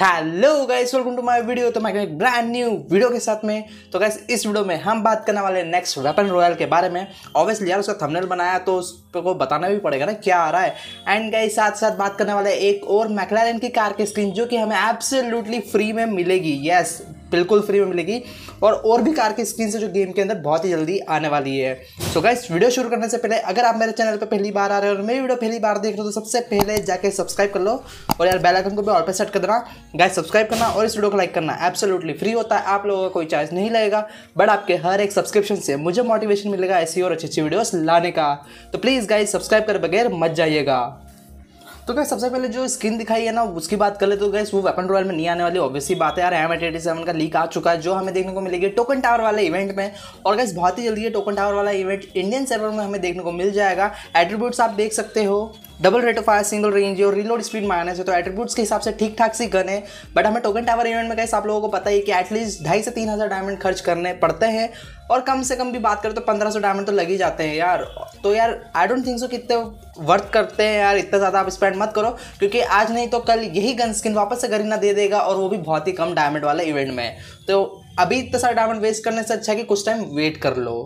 hello guys welcome to my video तो मैं एक ब्रांड न्यू वीडियो के साथ में तो गाइस इस वीडियो में हम बात करने वाले हैं नेक्स्ट वेपन रॉयल के बारे में ऑब्वियसली यार उसका थंबनेल बनाया तो उसको बताना भी पड़ेगा ना क्या आ रहा है एंड गाइस साथ साथ बात करने वाले एक और मैकलैन की कार की स्क्रीन जो कि हमें एब्सोल्युटली फ्री में मिलेगी यस बिल्कुल फ्री में मिलेगी और और भी कार की स्क्रीन से जो गेम के अंदर बहुत ही जल्दी आने वाली है सो so गाइस वीडियो शुरू करने से पहले अगर आप मेरे चैनल पर पहली बार आ रहे हो और मेरी वीडियो पहली बार देख रहे हो तो सबसे पहले जाके सब्सक्राइब कर लो और यार बेलाइकन को भी और पे सेट कर देना गाइस सब्सक्राइब करना और इस वीडियो को लाइक करना एब्सोलूटली फ्री होता है आप लोगों का कोई चार्ज नहीं लगेगा बट आपके हर एक सब्सक्रिप्शन से मुझे मोटिवेशन मिलेगा ऐसी और अच्छी अच्छी वीडियोज़ लाने का तो प्लीज़ गाइज सब्सक्राइब कर बगैर मत जाइएगा तो गैस सबसे पहले जो स्किन दिखाई है ना उसकी बात कर ले तो गैस वो वेपन रॉयल में नहीं आने वाली ऑब्वियसली बात है यार एम एटी सेवन का लीक आ चुका है जो हमें देखने को मिलेगी टोकन टावर वाले इवेंट में और गैस बहुत ही जल्दी ये टोकन टावर वाला इवेंट इंडियन सर्वर में हमें देखने को मिल जाएगा एट्रीब्यूट्स आप देख सकते हो double rate of fire single range और रीलोड स्पीड माइनस है तो एट्रीब्यूट्स के हिसाब से ठीक ठाक सी गन है बट हमें टोकन टावर इवेंट में कैसे आप लोगों को पता है कि एटलीस्ट ढाई से तीन हज़ार डायमंड खर्च करने पड़ते हैं और कम से कम भी बात करें तो पंद्रह सौ डायमंड तो लग ही जाते हैं यार तो यार आई डोंट थिंक सो कितने वर्थ करते हैं यार इतना ज़्यादा आप स्पेंड मत करो क्योंकि आज नहीं तो कल यही गन स्किन वापस से गरीना दे देगा और वो भी बहुत ही कम डायमंड वाले इवेंट में तो अभी इतना सारा डायमंड वेस्ट करने से अच्छा है कि कुछ टाइम वेट कर लो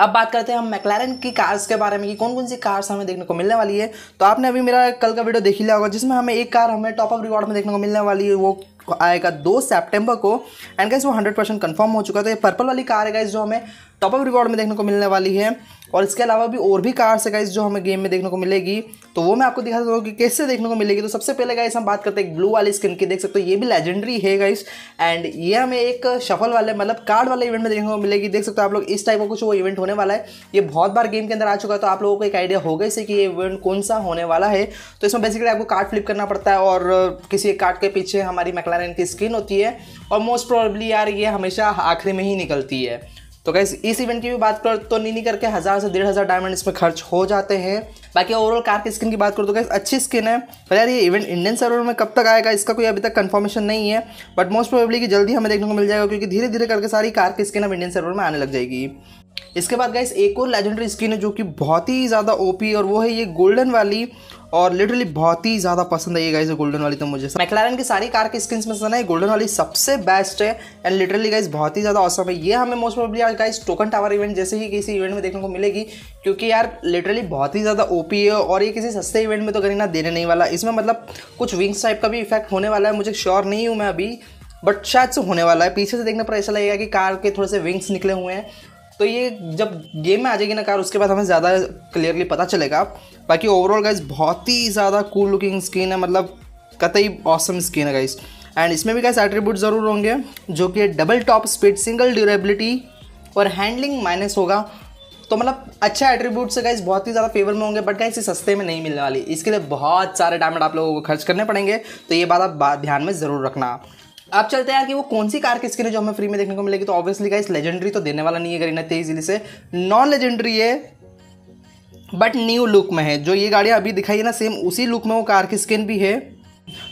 अब बात करते हैं हम मैकलैरन की कार्स के बारे में कि कौन कौन सी कार्स हमें देखने को मिलने वाली है तो आपने अभी मेरा कल का वीडियो देख लिया होगा जिसमें हमें एक कार हमें टॉप अप रिवॉर्ड में देखने को मिलने वाली है वो आएगा दो सेप्टेम्बर को एंड गाइस वो हंड्रेड परसेंट कन्फर्म हो चुका है तो ये पर्पल वाली कार है जो हमें टॉपअप रिवॉर्ड में देखने को मिलने वाली है और इसके अलावा भी और भी कार्स है गाइस जो हमें गेम में देखने को मिलेगी तो वो मैं आपको दिखा देता हूँ कि कैसे देखने को मिलेगी तो सबसे पहले गाइस हम बात करते हैं ब्लू वाली स्किन की देख सकते हो ये भी लेजेंडरी है गाइस एंड ये हमें एक शफल वाले मतलब कार्ड वाले इवेंट में देखने को मिलेगी देख सकते हो आप लोग इस टाइप का कुछ वो इवेंट होने वाला है ये बहुत बार गेम के अंदर आ चुका है तो आप लोगों को एक आइडिया होगा इससे कि ये इवेंट कौन सा होने वाला है तो इसमें बेसिकली आपको कार्ड फ्लिप करना पड़ता है और किसी एक कार्ड के पीछे हमारी मैकलारेन की स्किन होती है और मोस्ट प्रॉब्ली यार ये हमेशा आखिरी में ही निकलती है तो गैस इस इवेंट की भी बात करो तो नीनी करके हज़ार से डेढ़ हज़ार डायमंड इसमें खर्च हो जाते हैं बाकी ओवरऑल कार की स्किन की बात करो तो गैस अच्छी स्किन है पर यार ये इवेंट इंडियन सर्वर में कब तक आएगा इसका कोई अभी तक कंफर्मेशन नहीं है बट मोस्ट प्रोबेबली कि जल्दी हमें देखने को मिल जाएगा क्योंकि धीरे धीरे करके सारी कार की स्किन अब इंडियन सर्वर में आने लग जाएगी इसके बाद गैस एक और लेजेंडरी स्किन है जो कि बहुत ही ज़्यादा ओपी और वो है ये गोल्डन वाली और लिटरली बहुत ही ज़्यादा पसंद आई गाइज गोल्डन वाली तो मुझे मैकलारन की सारी कार के स्किन में से ना गोल्डन वाली सबसे बेस्ट है एंड लिटरली गाइज बहुत ही ज़्यादा औसम है ये हमें मोस्ट प्रोबली आज गाइज टोकन टावर इवेंट जैसे ही किसी इवेंट में देखने को मिलेगी क्योंकि यार लिटरली बहुत ही ज़्यादा ओपी है और ये किसी सस्ते इवेंट में तो करीना देने नहीं वाला इसमें मतलब कुछ विंग्स टाइप का भी इफेक्ट होने वाला है मुझे श्योर नहीं हूँ मैं अभी बट शायद से होने वाला है पीछे से देखने पर ऐसा लगेगा कि कार के थोड़े से विंग्स निकले हुए हैं तो ये जब गेम में आ जाएगी ना कार उसके बाद हमें ज़्यादा क्लियरली पता चलेगा बाकी ओवरऑल गाइज बहुत ही ज़्यादा कूल लुकिंग स्किन है मतलब कतई ऑसम स्किन है गाइज एंड इसमें भी गाइज एट्रीब्यूट ज़रूर होंगे जो कि double top speed single durability और हैंडलिंग माइनस होगा तो मतलब अच्छा एट्रीब्यूट से गाइज बहुत ही ज़्यादा फेवर में होंगे बट गाइज ये सस्ते में नहीं मिलने वाली इसके लिए बहुत सारे डायमंड आप लोगों को खर्च करने पड़ेंगे तो ये बात आप ध्यान में ज़रूर रखना अब चलते हैं यार कि वो कौन सी कार की स्किन है जो हमें फ्री में देखने को मिलेगी तो ऑब्वियसली गाइस लेजेंडरी तो देने वाला नहीं है करीना तेईस जिले से नॉन लेजेंडरी है बट न्यू लुक में है जो ये गाड़ियाँ अभी दिखाई है ना सेम उसी लुक में वो कार की स्किन भी है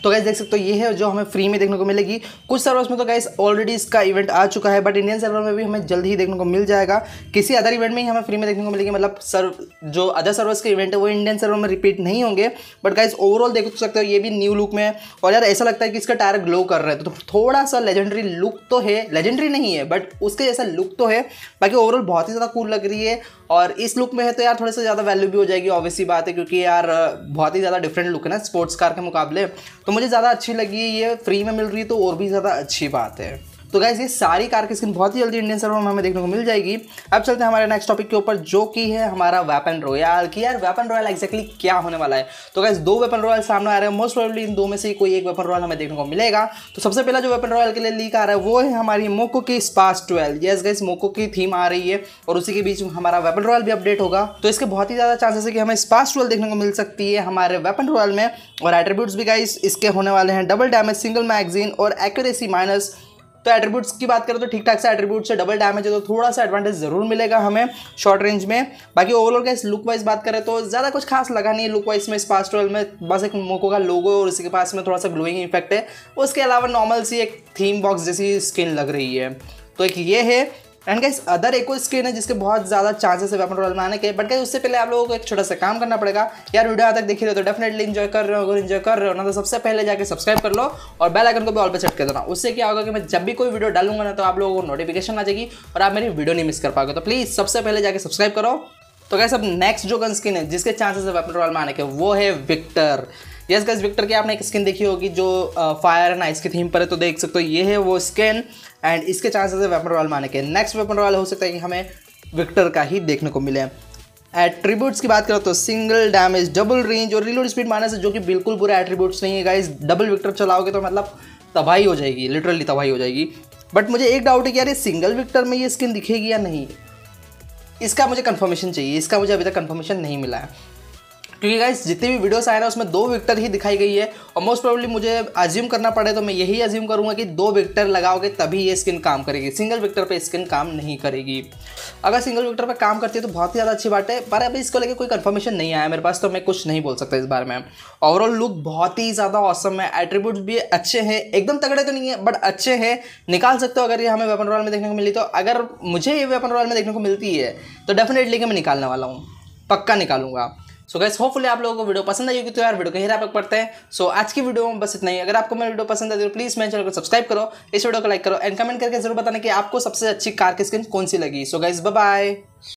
तो गैस देख सकते हो ये है जो हमें फ्री में देखने को मिलेगी कुछ सर्वर्स में तो गैस ऑलरेडी इसका इवेंट आ चुका है बट इंडियन सर्वर में भी हमें जल्द ही देखने को मिल जाएगा किसी अदर इवेंट में ही हमें फ्री में देखने को मिलेगी मतलब सर जो अदर सर्वर्स के इवेंट है वो इंडियन सर्वर में रिपीट नहीं होंगे बट गाइज ओवरऑल देख सकते हो ये भी न्यू लुक में है और यार ऐसा लगता है कि इसका टायर ग्लो कर रहा है तो थोड़ा सा लेजेंडरी लुक तो है लेजेंडरी नहीं है बट उसके जैसा लुक तो है बाकी ओवरऑल बहुत ही ज़्यादा कूल लग रही है और इस लुक में है तो यार थोड़ा सा ज़्यादा वैल्यू भी हो जाएगी ऑब्वियसली बात है क्योंकि यार बहुत ही ज़्यादा डिफरेंट लुक है ना स्पोर्ट्स कार के मुकाबले तो मुझे ज़्यादा अच्छी लगी ये फ्री में मिल रही तो और भी ज़्यादा अच्छी बात है तो गैस ये सारी कार की स्किन बहुत ही जल्दी इंडियन सर्वर में हमें देखने को मिल जाएगी अब चलते हैं हमारे नेक्स्ट टॉपिक के ऊपर जो कि है हमारा वेपन रॉयल की यार वेपन रॉयल एक्जैक्टली क्या होने वाला है तो गैस दो वेपन रॉयल सामने आ रहे हैं मोस्ट प्रोबेबली इन दो में से कोई एक वेपन रॉयल हमें देखने को मिलेगा तो सबसे पहला जो वेपन रॉयल के लिए लीक आ रहा है वो है हमारी मोको की स्पास ट्वेल्व येस गैस मोको की थीम आ रही है और उसी के बीच हमारा वेपन रॉयल भी अपडेट होगा तो इसके बहुत ही ज़्यादा चांसेस है कि हमें स्पास ट्वेल्व देखने को मिल सकती है हमारे वेपन रॉयल में और एट्रीब्यूट्स भी गाइस इसके होने वाले हैं डबल डैमेज सिंगल मैगजीन और एक्यूरेसी माइनस तो एट्रीब्यूट्स की बात करें तो ठीक ठाक से एट्रीब्यूट से डबल डैमेज है तो थोड़ा सा एडवांटेज जरूर मिलेगा हमें शॉर्ट रेंज में बाकी ओवरऑल का इस लुक वाइज बात करें तो ज़्यादा कुछ खास लगा नहीं है लुक वाइज में इस पास ट्वेल्व में बस एक मोको का लोगो और इसके पास में थोड़ा सा ग्लोइंग इफेक्ट है उसके अलावा नॉर्मल सी एक थीम बॉक्स जैसी स्किन लग रही है तो एक ये है एंड गाइस अदर एको स्क्रीन है जिसके बहुत ज़्यादा चांसेस है वेपन रोल में आने के बट गाइस उससे पहले आप लोगों को एक छोटा सा काम करना पड़ेगा यार वीडियो आज तक देख रहे हो तो डेफिनेटली इन्जॉय कर रहे हो अगर इन्जॉय कर रहे हो ना तो सबसे पहले जाकर सब्सक्राइब कर लो और बेल आइकन को भी ऑल पर सेट कर देना उससे क्या होगा कि मैं जब भी कोई वीडियो डालूंगा ना तो आप लोगों को नोटिफिकेशन आ जाएगी और आप मेरी वीडियो नहीं मिस कर पाओगे तो प्लीज़ सबसे पहले जाकर सब्सक्राइब करो तो कैसे अब नेक्स्ट जो गन स्किन है जिसके चांसेस है वेपन रॉयल में आने के वो है विक्टर यस गैस विक्टर की आपने एक स्किन देखी होगी जो फायर एंड आइस की थीम पर है तो देख सकते हो ये है वो स्किन एंड इसके चांसेस है वेपन रॉयल माने के नेक्स्ट वेपन रॉयल हो सकता है कि हमें विक्टर का ही देखने को मिले एट्रीब्यूट्स की बात करो तो सिंगल डैमेज डबल रेंज और रिलोड स्पीड माने से जो कि बिल्कुल बुरा एट्रीब्यूट्स नहीं है गाइज डबल विक्टर चलाओगे तो मतलब तबाही हो जाएगी लिटरली तबाही हो जाएगी बट मुझे एक डाउट है कि यार ये सिंगल विक्टर में ये स्किन दिखेगी या नहीं इसका मुझे कंफर्मेशन चाहिए इसका मुझे अभी तक कंफर्मेशन नहीं मिला है क्योंकि गाइस जितनी भी वीडियोस आए ना उसमें दो विक्टर ही दिखाई गई है और मोस्ट प्रॉब्ली मुझे अज्यूम करना पड़े तो मैं यही अज्यूम करूँगा कि दो विक्टर लगाओगे तभी ये स्किन काम करेगी सिंगल विक्टर पर स्किन काम नहीं करेगी अगर सिंगल विक्टर पर काम करती है तो बहुत ही ज़्यादा अच्छी बात है पर अभी इसको लेकर कोई कन्फर्मेशन नहीं आया मेरे पास तो मैं कुछ नहीं बोल सकता इस बारे में ओवरऑल लुक बहुत ही ज़्यादा औसम है एट्रीब्यूट भी अच्छे हैं एकदम तगड़े तो नहीं है बट अच्छे हैं निकाल सकते हो अगर ये हमें वेपन रॉयल में देखने को मिली तो अगर मुझे ये वेपन रॉयल में देखने को मिलती है तो डेफिनेटली मैं निकालने वाला हूँ पक्का निकालूंगा सो गैस होपफुली आप लोगों को वीडियो पसंद आई होगी तो यार वीडियो कहीं आप पढ़ते हैं सो आज की वीडियो में बस इतना ही अगर आपको मेरी वीडियो पसंद आती है तो प्लीज़ मेरे चैनल को सब्सक्राइब करो इस वीडियो को लाइक करो एंड कमेंट करके जरूर बताना कि आपको सबसे अच्छी कार की स्किन कौन सी लगी सो गैस बाय